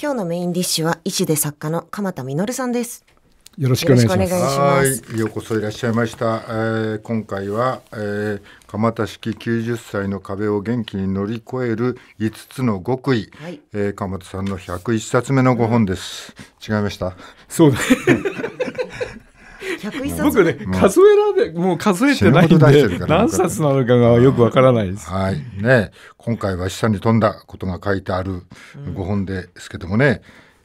今日のメインディッシュは医師で作家の鎌田実さんですよろしくお願いしますはいようこそいらっしゃいました、えー、今回は、えー、鎌田式90歳の壁を元気に乗り越える5つの極意、はい、えー、鎌田さんの101冊目のご本です、違いましたそうで僕ね、数えられ、もう数えてないんで、何冊なのかがよくわからないです。はい。ね、今回は下に飛んだことが書いてある5本ですけどもね、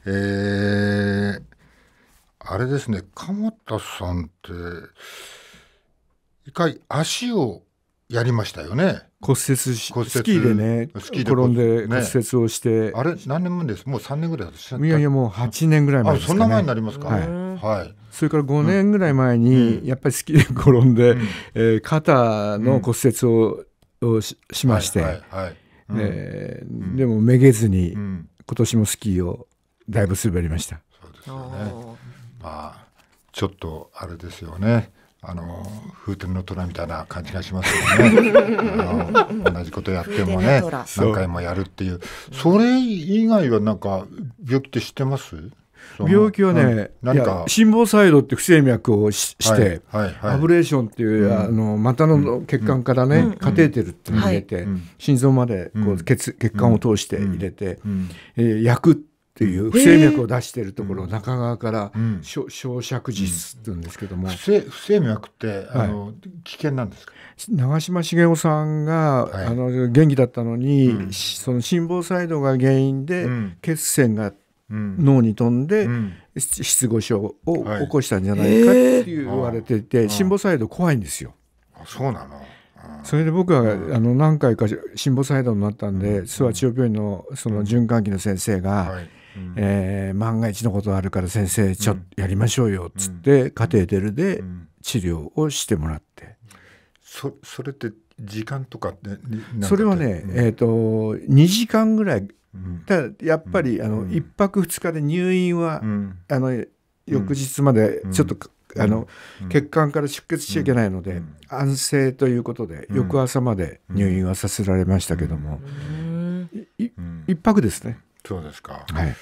えー、あれですね、鎌田さんって、一回足をやりましたよね。骨折し骨折スキーでねーで転んで骨折をして、ね、あれ何年分ですもう3年ぐらいいやいやもう8年ぐらい前ですか、ね、あそんな前になりますか、はい、はい、それから5年ぐらい前に、やっぱりスキーで転んで、うん、えー、肩の骨折を,、をしまして、はいはいはい、えでもめげずに、今年もスキーをだいぶ滑りました。そうですよねまあ、ちょっとあれですよねあの風天の虎みたいな感じがしますよね あの同じことやってもね何回もやるっていうそれ以外はなんか病気って知ってます病気はね、何か心房細動って不整脈をしして、ははいいアブレーションっていう、あの股の血管からね、カテーテルって入れて、心臓までこう血,、血管を通して入れて、うえ焼くっていう不整脈を出しているところを中側から焼灼実って言うんですけども、不整脈ってあの、危険なんですか長嶋茂雄さんが、あの元気だったのに、その心房細動が原因で血栓が脳に飛んで失語症を起こしたんじゃないかって言われていて心房細動怖いんですよ。そうなのそれで僕はあの何回か心房細動になったんで諏訪中央病院のその循環器の先生が「え万が一のことあるから先生ちょっとやりましょうよ」っつってカテーテルで治療をしてもらって。そそれって時間とかそれはね、えと2時間ぐらいただやっぱり、あの1泊2日で入院は、あの翌日までちょっと、あの血管から出血しちゃいけないので、安静ということで、翌朝まで入院はさせられましたけども、一泊ですね。そうですか、はい、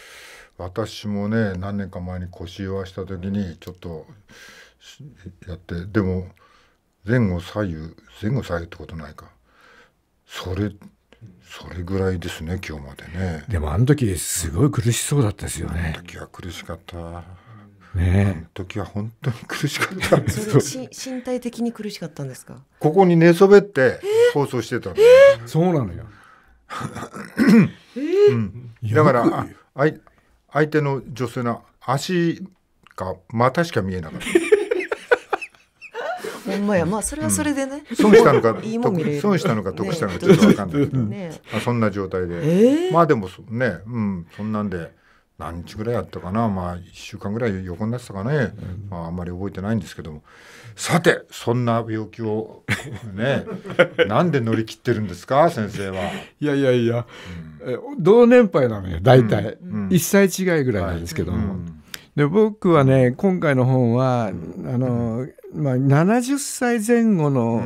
私もね何年か前に腰をした時にちょっとやってでも前後左右前後左右ってことないかそれそれぐらいですね今日までねでもあの時すごい苦しそうだったですよね、あの時は苦しかったね、時は本当に苦しかったんです身体的に苦しかったんですかここに寝そべって放送してたんですそうなのよ、うん、だからあ相手の女性の足か股しか見えなかったほんまやまあそれはそれでね、損したのか 損したのか得したのかちょっと分かんないけど、ね、あそんな状態で、まあでもねうんそんなんで何日ぐらいやったかなまあ1週間ぐらい横になってたかね、まあ、あんまり覚えてないんですけどもさてそんな病気をね なんで乗り切ってるんですか先生は。いやいやいや、同年配なのよ大体、一1歳違いぐらいなんですけども。で僕はね今回の本は、あのまあ、70歳前後の、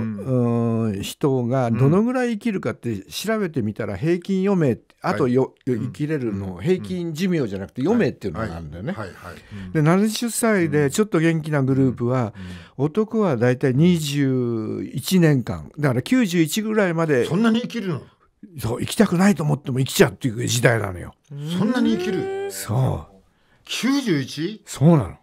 うん、人がどのぐらい生きるかって調べてみたら平均余命あとよ、はい、生きれるの、平均寿命じゃなくて余命っていうのがあるんだよね。はいはいで70歳でちょっと元気なグループは、男は大体21年間だから91ぐらいまでそんなに生きるのそう生きたくないと思っても生きちゃうっていう時代なのよ。そんなに生きるそう 91? そうなの。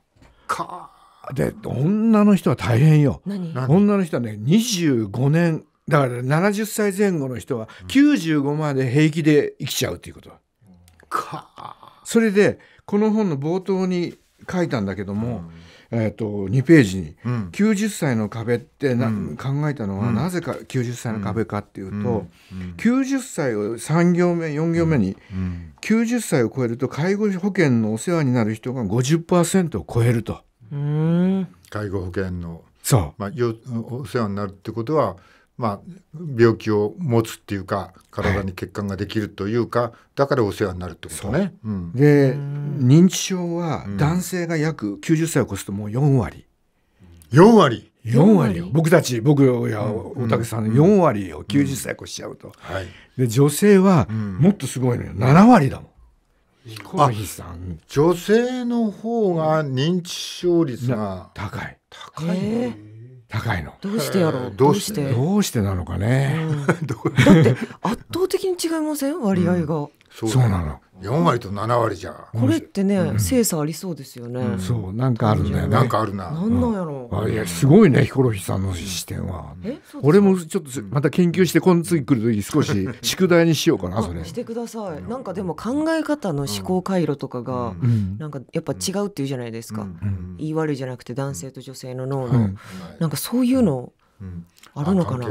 かで女の人は大変よ女の人はね25年だから70歳前後の人は95まで平気で生きちゃうっていうこと、それでこの本の冒頭に書いたんだけども、うん、えーと、2ページに、うん、90歳の壁ってな、うん、考えたのは、なぜか90歳の壁かっていうと、うん、90歳を3行目4行目に、うん、90歳を超えると介護保険のお世話になる人が50%を超えると。介護保険のそう、まあ、お世話になるってことは、まあ、病気を持つっていうか体に血管ができるというか、はい、だからお世話になるってことね。ううん、で認知症は男性が約90歳を超すともう4割。うん、4割4割よ僕たち僕や大竹さん4割を90歳越しちゃうと、うんうんはい、で女性はもっとすごいのよ7割だもんアヒさん女性の方が認知症率が高い高い、高いのどうしてやろうどうしてどうしてなのかね、だって圧倒的に違いません割合が、そうなの四割と七割じゃこれってね、精査ありそうですよね、そうなんかあるねなんかあるななんなんやろう、いやすごいねヒコロヒーさんの視点は、俺もちょっとまた研究して今度次来る時少し 宿題にしようかなそれしてくださいなんかでも考え方の思考回路とかが、なんかやっぱ違うって言うじゃないですか、言い悪いじゃなくて男性と女性の脳の、なんかそういうのあるのかな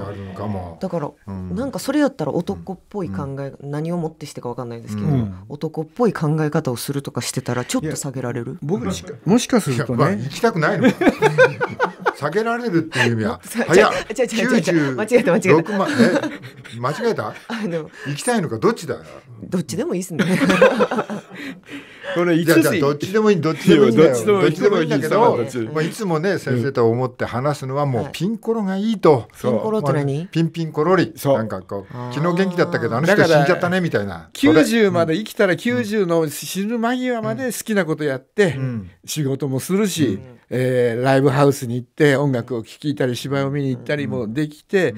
だから、なんかそれやったら男っぽい考え、何をもってしてか分かんないですけど、男っぽい考え方をするとかしてたらちょっと下げられる僕もしかするとね行きたくないの 下げられるっていう意味は 早っ間違え間違えた、間違えた 行きたいのかどっちだどっちでもいいっすねこれいつどっちでもいいどっちでもいいどっちでもいいんだけど、まあいつもね先生と思って話すのはもうピンコロがいいと。ピンコロって何？ピンピンコロリ。なんかこう昨日元気だったけどあの人死んじゃったねみたいな。九十まで生きたら九十の死ぬ間際まで好きなことやって仕事もするし、えライブハウスに行って音楽を聴いたり芝居を見に行ったりもできて。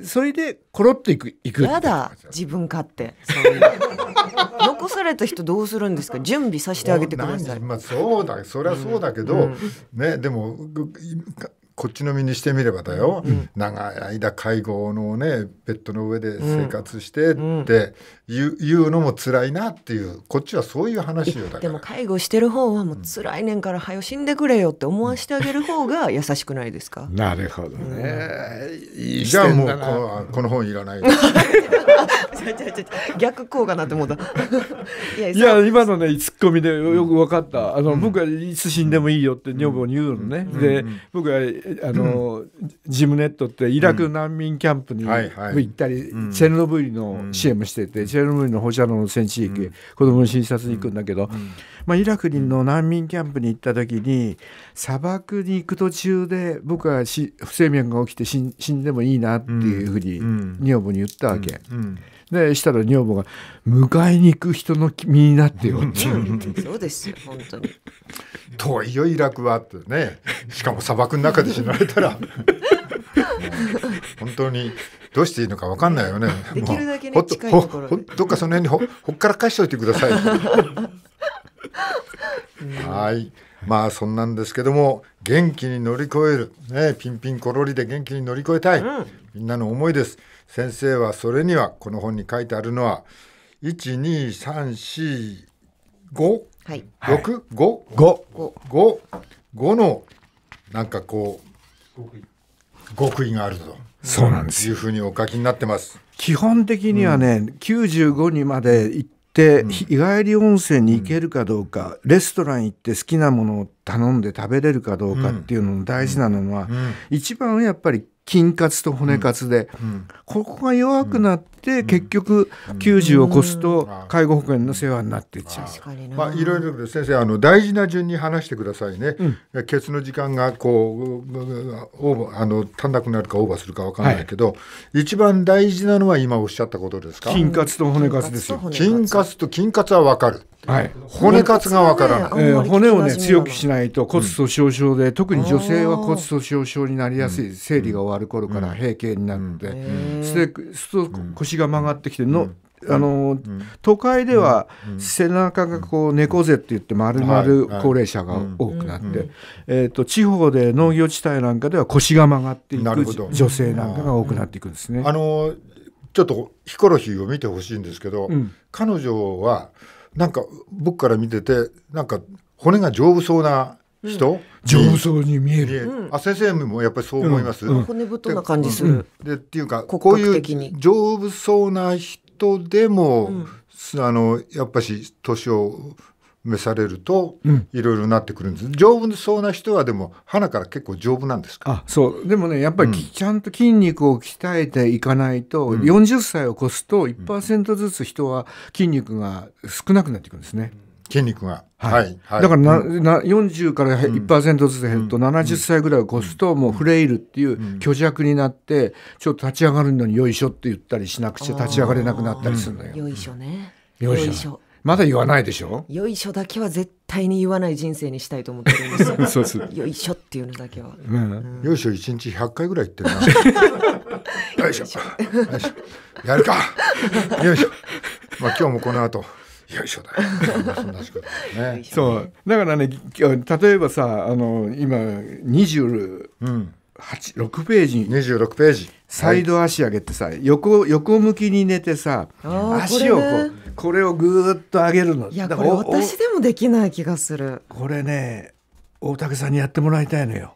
それでコロっていくいくやだ自分勝手 残された人どうするんですか準備させてあげてくださいまあそうだそれはそうだけど、うん、ねでもこっちの身にしてみればだよ、うん、長い間介護のねベッドの上で生活してって言う,、言うのも辛いなっていうこっちはそういう話よだからでも介護してる方はもう辛いねんから早死んでくれよって思わせてあげる方が 優しくないですかなるほどね、うん、じゃあもうこの本いらない 逆効果なって思った いや今のねツッコミでよく分かった、あの僕はいつ死んでもいいよって女房に言うのね、で僕はあの、ジムネットってイラク難民キャンプに行ったり、チェルノブイリの支援もしてて、チェルノブイリの放射能の戦地域、子供の診察に行くんだけど、まあ、イラクの難民キャンプに行った時に砂漠に行く途中で僕は不整脈が起きて死んでもいいなっていうふうに女房に言ったわけ。うんでしたら女房が「迎えに行く人の身になってよ」って、うん、そうですよ本当に遠いよイラクはってねしかも砂漠の中で死なれたら本当にどうしていいのか分かんないよね。できるだけね近いところどっかその辺にほほっから返しておいてください。はい。まあそんなんですけども元気に乗り越える、ね、ピンピンコロリで元気に乗り越えたい、うん、みんなの思いです先生はそれにはこの本に書いてあるのは一二三四五はい、五五五のなんかこう極意があるぞ。そうなんですいうふうにお書きになってます。基本的にはね、九十五にまで行って、日帰り温泉に行けるかどうか、うん、レストラン行って好きなものを頼んで食べれるかどうかっていうのも大事なのは、うん、一番やっぱり筋活と骨活で、うん、ここが弱くなって、うん、結局90を超すと介護保険の世話になっていっちゃう。まあいろいろ先生あの大事な順に話してくださいね。うん、ケツの時間がこうオーあの足んなくなるかオーバーするかわからないけど、はい、一番大事なのは今おっしゃったことですか。筋活と骨活ですよ。筋活と筋活はわかる。はい、骨活がわからない、えー、骨をね強くしないと骨粗しょう症で、特に女性は骨粗しょう症になりやすい、生理が終わを歩く頃から閉経になって、うん、そして腰が曲がってきての、あの、うん、都会では背中がこう猫背って言って丸々高齢者が多くなって、はいはい、えーと、と地方で農業地帯なんかでは腰が曲がっていく女性なんかが多くなっていくんですね。あのちょっとヒコロヒーを見てほしいんですけど、うん、彼女はなんか僕から見ててなんか骨が丈夫そうな人、上層に見える、あ先生もやっぱりそう思います、骨太な感じする、でっていうかこういう丈夫そうな人でも、あのやっぱし年を召されるといろいろなってくるんです、うん、丈夫そうな人はでも花から結構丈夫なんですかあそうでもねやっぱり、ちゃんと筋肉を鍛えていかないと、うん、40歳を越すと1%ずつ人は筋肉が少なくなっていくんですね、筋肉が。はい。だからな、な40から1%ずつ減ると、70歳ぐらい越すと、もうフレイルっていう虚弱になって、ちょっと立ち上がるのによいしょって言ったりしなくちゃ立ち上がれなくなったりするのよ。よいしょね。よいしょ。まだ言わないでしょよいしょだけは絶対に言わない人生にしたいと思ってるんですよ。そうよいしょっていうのだけは。よいしょ1日100回ぐらい言ってるな。よいしょ。よいしょ。やるか。よいしょ。まあ今日もこの後。よいしょだ そうだからね例えばさあの今26、うん、6ページ26ページサイド足上げてさ、はい、横横向きに寝てさ足をこうこれをぐーっと上げるのいやこれ私でもできない気がするこれね大竹さんにやってもらいたいのよ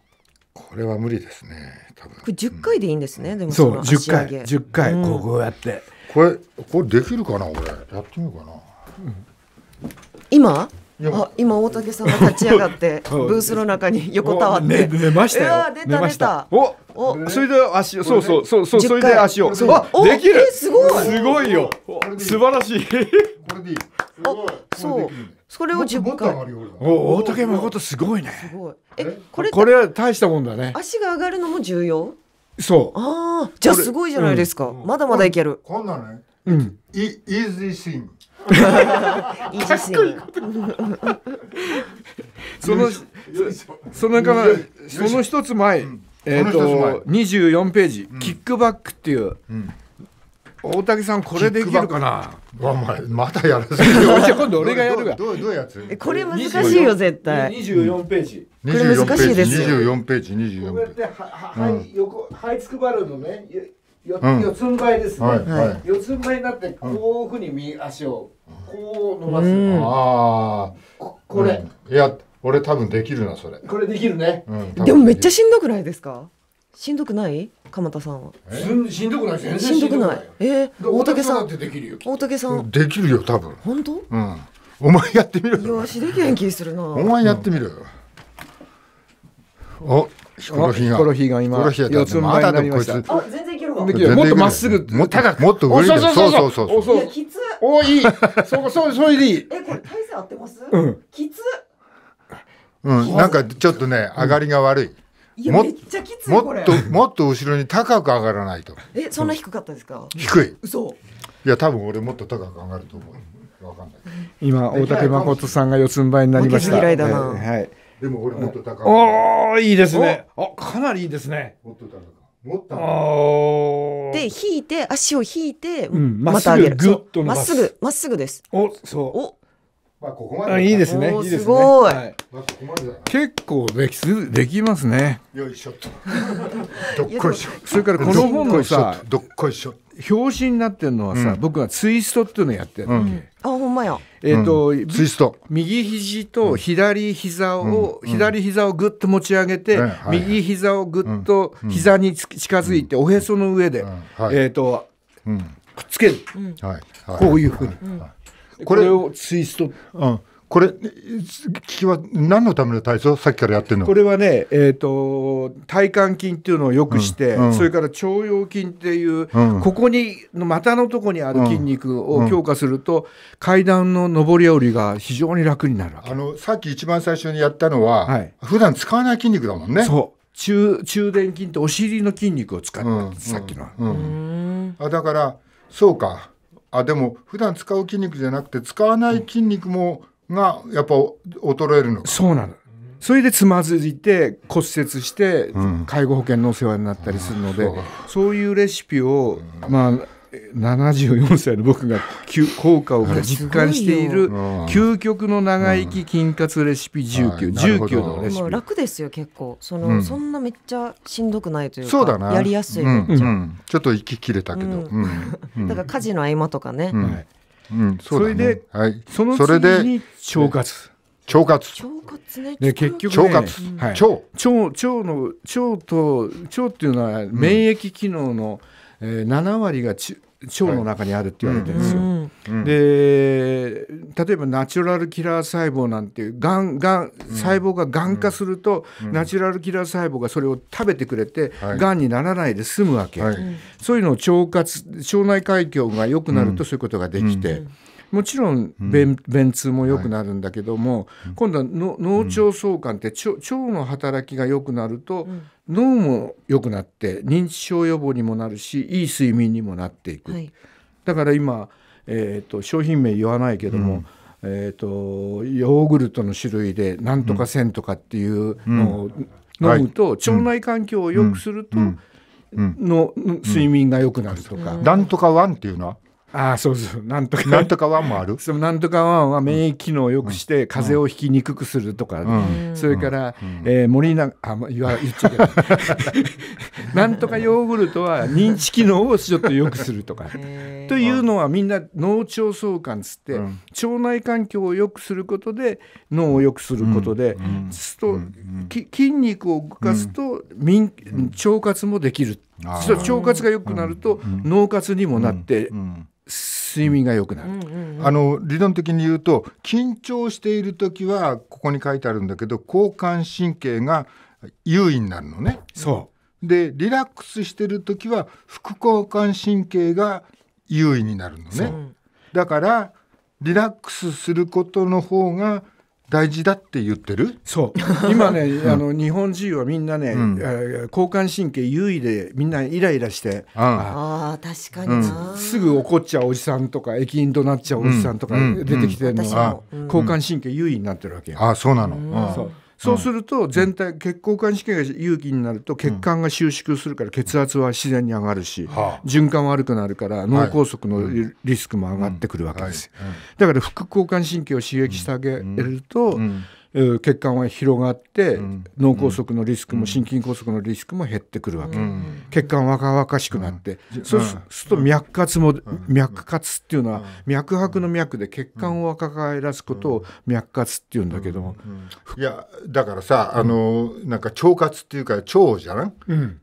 これは無理ですね多分これ10回でいいんですね、うん、でもそう10回10回こうやって、うん、これこれできるかなこれやってみようかな今あ今大竹さんが立ち上がって ブースの中に横たわって、出ましたよ出た出たおおそれで足をそうそうそうそうそれで足をあできるすごいすごいよ素晴らしいこれでいいあそうそれを十分。お大竹誠すごいねすごいえこれこれは大したもんだね足が上がるのも重要そうああじゃあすごいじゃないですか、まだまだいけるこんなねうんイイージーシングい いそのそのその一つ前、うん、えっ、ー、と二十四ページ、うん、キックバックっていう。うん大竹さんこれできるかな。わままたや じゃ今度俺がやるが。どうどうやつ？これ難しいよ絶対。二十四ページ。これ難しいですよ。四ページこはうん、横いつくばるのね。つん這いですね、はいはい、四つん這いになってこういうふうに足をこう伸ばす。ああ。これ、うん、いや、俺多分できるな、それ。これできるね。うん、でもめっちゃしんどくないですかしんどくない鎌田さんは。しんどくない全然しんどくない。えー、大竹さん。大竹さん。できるよ、多分。本当うん。お前やってみるよ。よし、できへん気するな。お前やってみる、うん、お、ヒコロヒーが。ヒコロヒーが今、四つん這いになりました。全然いけるわ。もっとまっすぐ、もっと高く、もっと上に。そうそうそう。そうきつ。おいい。そうそう、それでいい。え、これ体勢合ってますうん。きつ。うん、なんかちょっとね、上がりが悪い。もっともっと後ろに高く上がらないと。え、そんな低かったですか？低い。嘘。いや、多分俺もっと高く上がると思う。わかんない。今大竹誠さんが四つん這いになりました。はい。でも俺もっと高く。あおいいですね。あかなりいいですね。もっと高く。もっと高く。で引いて足を引いて、うん、また上げる。まっすぐまっすぐです。おそう。まあここまであ。いいですね。いいですごい。結構できすできますね。よいしょっと。どっこいしょ。それからこの本のさ、どっこいしょ。表紙になってるのはさ、うん、僕はツイストっていうのやってるわけ、うん、あほんまやえっ、ー、と、うん、ツイスト右肘と左膝を、左膝をぐっと持ち上げて、右膝をぐっと膝に近づいて、おへその上で、はい、えっ、ー、と、くっつける、はい、こういうふうに、これをツイスト、うん、これ、きは何のための体操、さっきからやってるのこれはね、えーと、体幹筋っていうのをよくして、うんうん、それから腸腰筋っていう、うん、ここに、股のとこにある筋肉を強化すると、階段の上り下りが非常に楽になるわけあのさっき一番最初にやったのは、はい、普段使わない筋肉だもんね。そう中中殿筋ってお尻の筋肉を使った、さっきの。あだからそうかあでも普段使う筋肉じゃなくて使わない筋肉も、がやっぱ衰えるのそうなのそれでつまずいて骨折して介護保険のお世話になったりするので、うん、そういうレシピを、まあ74歳の僕が効果を実感している究極の長生き菌活レシピ1919、うんはい、の楽ですよ結構その、うん、そんなめっちゃしんどくないというか、なやりやすい、うん、ちょっと息切れたけど、だから家事の合間とかね、はいそれで、はい、その次に腸活。腸活。ね、結局、ね、腸活、はい、腸腸腸の腸と腸っていうのは免疫機能の、うん、えー、7割がち腸の中にあるって言われてるんですよ。で例えばナチュラルキラー細胞なんていうがんがん細胞ががん化すると、ナチュラルキラー細胞がそれを食べてくれて、はがんにならないで済むわけ、はい、そういうのを腸活腸内環境が良くなるとそういうことができて。もちろん便,、便通も良くなるんだけども、今度は脳腸相関って腸の働きが良くなると、脳も良くなって認知症予防にもなるしいい睡眠にもなっていく、はい、だから今、えーと、商品名言わないけども、うん、えーと、ヨーグルトの種類でなんとかせんとかっていうのを飲むと、腸内環境を良くすると、の睡眠が良くなるとか。な、うんとかワンっていうのはあそうそうなんとかなんとかワンもある そのなんとかワンは免疫機能をよくして、風邪をひきにくくするとか、それから、うえ森永あ言わ言っちゃけ なんとかヨーグルトは認知機能をちょっとよくするとかというのはみんな脳腸相関つって、腸内環境をよくすることで脳をよくすることで、とき筋肉を動かすと、ん、腸活もできる腸活がよくなると、脳活にもなって、睡眠が良くなる、あの理論的に言うと緊張している時はここに書いてあるんだけど交感神経が優位になるのね。そうでリラックスしてる時は副交感神経が優位になるのね。だからリラックスすることの方が大事だって言ってるそう 今ね、うん、あの日本人はみんなね、うん、交感神経優位でみんなイライラして、うん、ああ確かに、すぐ怒っちゃうおじさんとか駅員となっちゃうおじさんとか出てきてるのが、交感神経優位になってるわけあそうなの、そうそうすると全体、血行管神経が有機になると血管が収縮するから血圧は自然に上がるし、循環悪くなるから脳梗塞のリスクも上がってくるわけです。だから副交感神経を刺激してあげると、血管は広がって、脳梗塞のリスクも、心筋梗塞のリスクも減ってくるわけ、血管若々しくなって、そうすると脈活も、脈活っていうのは脈拍の脈で血管を若返らすことを脈活っていうんだけども、いやだからさあの、なんか腸活っていうか腸じゃない、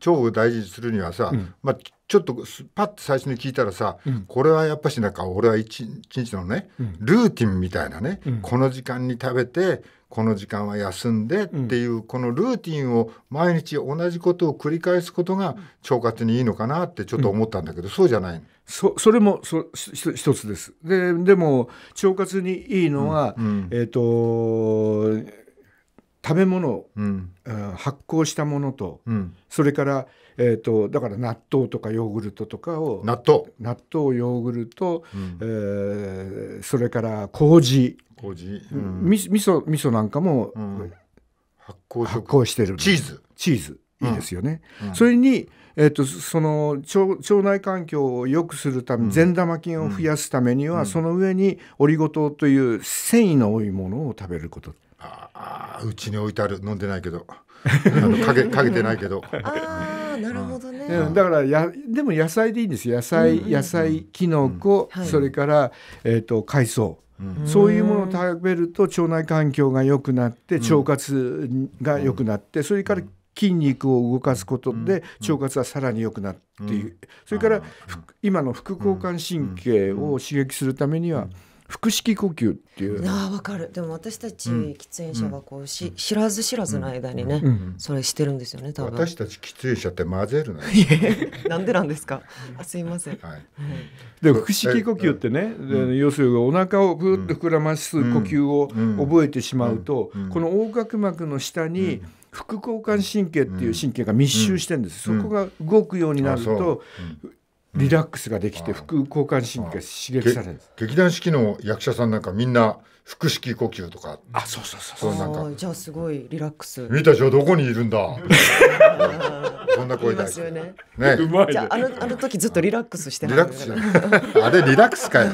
腸を大事にするにはさ、まあちょっとパッと最初に聞いたらさ、うん、これはやっぱしなんか俺は一日のね、うん、ルーティンみたいなね、うん、この時間に食べてこの時間は休んでっていう、このルーティンを毎日同じことを繰り返すことが腸活にいいのかなってちょっと思ったんだけど、そうじゃないのそそれもそ一つですででも腸活にいいのは、うんうん、えっ、ー、と食べ物うん、発酵したものと、うん、それから、えーと、だから納豆とかヨーグルトとかを納豆納豆ヨーグルト、うん、えー、それから麹麹、うん、み味噌味噌なんかも、うん、発酵発酵してるチーズチーズいいですよね、それに、えーと、その腸内環境を良くするため善玉菌を増やすためには、その上にオリゴ糖という繊維の多いものを食べること。あうちに置いてある飲んでないけどかけかけてないけどああなるほどね、うん、だからやでも野菜でいいんです野菜、うん、野菜きのこ、それから、えーと、海藻そういうものを食べると腸内環境が良くなって腸活が良くなって、それから筋肉を動かすことで腸活はさらに良くなっていう。それから今の副交感神経を刺激するためには、腹式呼吸っていうああわかるでも私たち喫煙者はこうし、うん、知らず知らずの間にね、うん、それしてるんですよね多分私たち喫煙者って混ぜるななんでなんですかあすいません、はい、で腹式呼吸ってね、要するにお腹をふっと膨らます呼吸を覚えてしまうと、この横隔膜の下に、副交感神経っていう神経が密集してるんです、そこが動くようになると、リラックスができて副交感神経が刺激される劇団四季の役者さんなんかみんな腹式呼吸とかあそうそうそうそうなんかじゃあすごいリラックス見た人、どこにいるんだ そんな声出すよねねじゃああのあの時ずっとリラックスしてリラックスあれリラックスかよ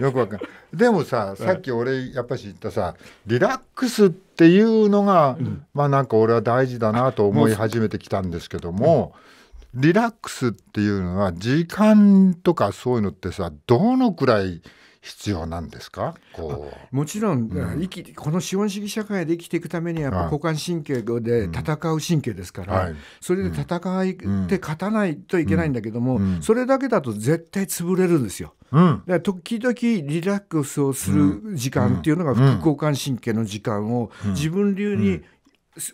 よくわかんでもささっき俺やっぱし言ったさリラックスっていうのが、うん、まあなんか俺は大事だなと思い始めてきたんですけども、うんリラックスっていうのは時間とかそういうのってさどのくらい必要なんですかもちろん、うん、生きこの資本主義社会で生きていくためにはやっぱ交感神経で戦う神経ですから、うんそれで戦いって勝たないといけないんだけども、うん、それだけだと絶対潰れるんですよ。うん、時々リラックスをする時間っていうのが副交感神経の時間を自分流に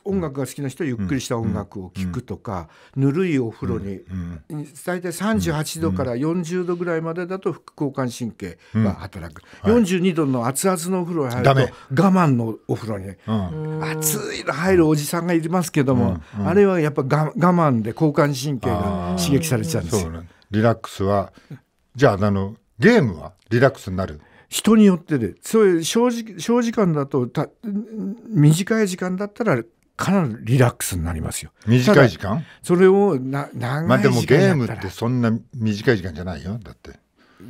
音楽が好きな人はゆっくりした音楽を聴くとか、ぬるいお風呂に、大体38度から40度ぐらいまでだと副交感神経が働く、うんはい、42度の熱々のお風呂に入ると我慢のお風呂に、熱いの入るおじさんがいますけども、あれはやっぱ我慢で交感神経が刺激されちゃうんですよ。リラックスはじゃああのゲームはリラックスになる人によってでそういう長時長時間だと短い時間だったらかなりリラックスになりますよ。短い時間それをな長いまあでもゲームってそんな短い時間じゃないよだって。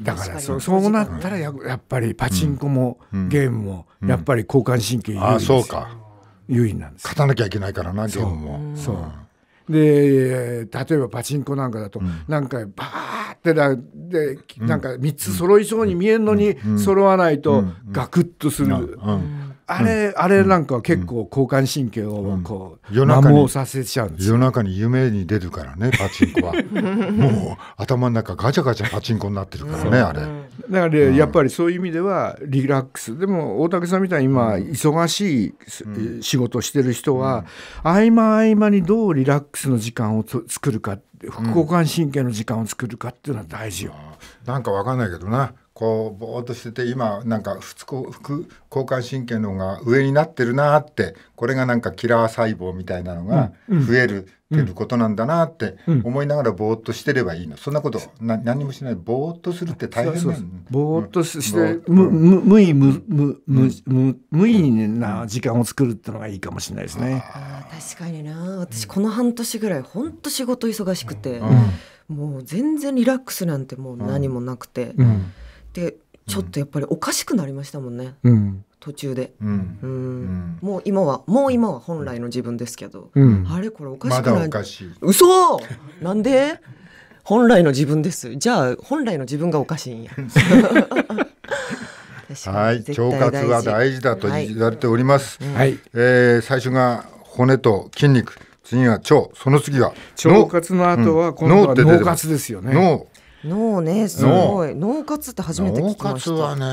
だからそうなったらややっぱりパチンコもゲームもやっぱり交感神経優位です、ううん、あそうか優位なんです勝たなきゃいけないからなゲームもそうで例えばパチンコなんかだと、うん、なんかバーってなでなんか3つ揃いそうに見えるのに揃わないとガクッとする。あれ、あれなんか結構交感神経をこう、夜中にさせちゃうん夜中に夢に出るからねパチンコは もう頭の中ガチャガチャパチンコになってるからね、あれだから、ねうん、やっぱりそういう意味ではリラックスでも大竹さんみたいに今忙しい、うん、仕事してる人は、合間合間にどうリラックスの時間を作るか副交感神経の時間を作るかっていうのは大事よ、うん、なんかわかんないけどなこうぼーっとしてて今なんか副交感神経の方が上になってるなってこれがなんかキラー細胞みたいなのが増えるっていうことなんだなって思いながらぼーっとしてればいいの、そんなことな何もしないぼーっとするって大変です、ぼーっとして、うん、無無意無無無無無意な時間を作るってのがいいかもしれないですね。確かにな私この半年ぐらい本当仕事忙しくて、もう全然リラックスなんてもう何もなくて。うんでちょっとやっぱりおかしくなりましたもんね、うん、途中で、うんうんもう今はもう今は本来の自分ですけど、あれこれおかしくないま嘘なんで本来の自分ですじゃあ本来の自分がおかしいんや はい、腸活は大事だと言われております。はい、えー、最初が骨と筋肉、次は腸、その次は腸活の後は今度は脳活ですよね。脳、脳ねすごい脳活って初めて聞きました脳活はね、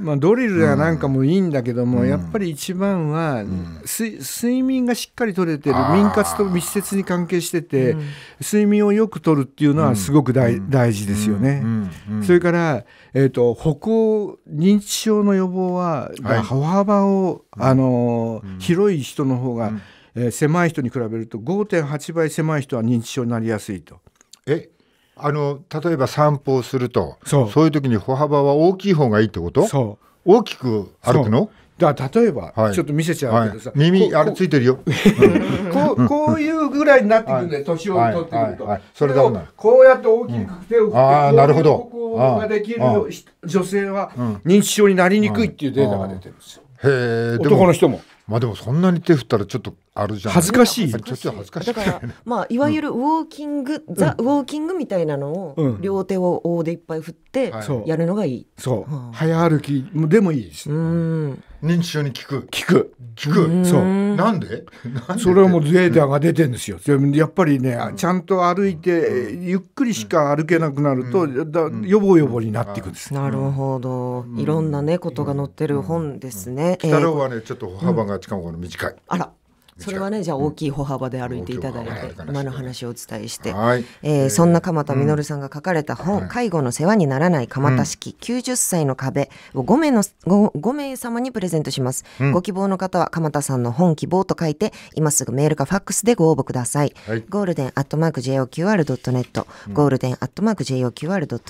まあ、ドリルやなんかもいいんだけども、うん、やっぱり一番は、うん、睡眠がしっかりとれてる眠活と密接に関係してて、うん、睡眠をよくとるっていうのはすごく大,、大事ですよね、それから、えーと、歩行認知症の予防は、はい、歩幅を、あの広い人の方が、えー、狭い人に比べると5.8倍狭い人は認知症になりやすいと。えあの例えば散歩をするとそうそういう時に歩幅は大きい方がいいってことそう大きく歩くのだ例えば、はい、ちょっと見せちゃうけどさ、はい、耳あれついてるよ こうこういうぐらいになってくるんだよ、年、はい、を取ってくると、それをこうやって大きく手を振って、うん、あなるほどここができる女性は認知症になりにくいっていうデータが出てるんですよ、へえ男の人もまあでもそんなに手振ったらちょっとあるじゃない恥ずかしい恥ずかしいだからまあいわゆるウォーキング、うん、ザウォーキングみたいなのを両手を大でいっぱい振ってやるのがいい、そう、はあ、早歩きでもいいです、うん、認知症に効く効く効くそうなんでそれはもうデータが出てんですよやっぱりね、ちゃんと歩いてゆっくりしか歩けなくなると、だ予防予防になっていくんです、なるほど、いろんなねことが載ってる本ですね、北郎はねちょっと歩幅が近の短い、あらそれはねじゃあ大きい歩幅で歩いていただいて、うん、今の話をお伝えして、はい、えー、そんな鎌田稔さんが書かれた本「うん、介護の世話にならない鎌田式90歳の壁」を5名の 5, 5, 名様にプレゼントします、うん、ご希望の方は鎌田さんの本希望と書いて今すぐメールかファックスでご応募ください、はい、ゴールデンアットマーク JOQR.net ゴールデンアットマーク JOQR.net フ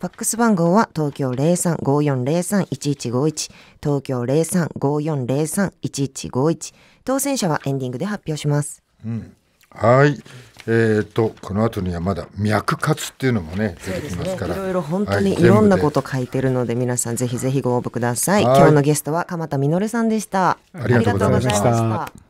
ァックス番号は東京0354031151東京0354031151当選者はエンディングで発表します。うん、はい。えーと、この後にはまだ脈活っていうのもね出てきますから、ね、いろいろ本当にいろんなこと書いてるので皆さんぜひぜひご応募ください今日のゲストは鎌田実さんでしたありがとうございました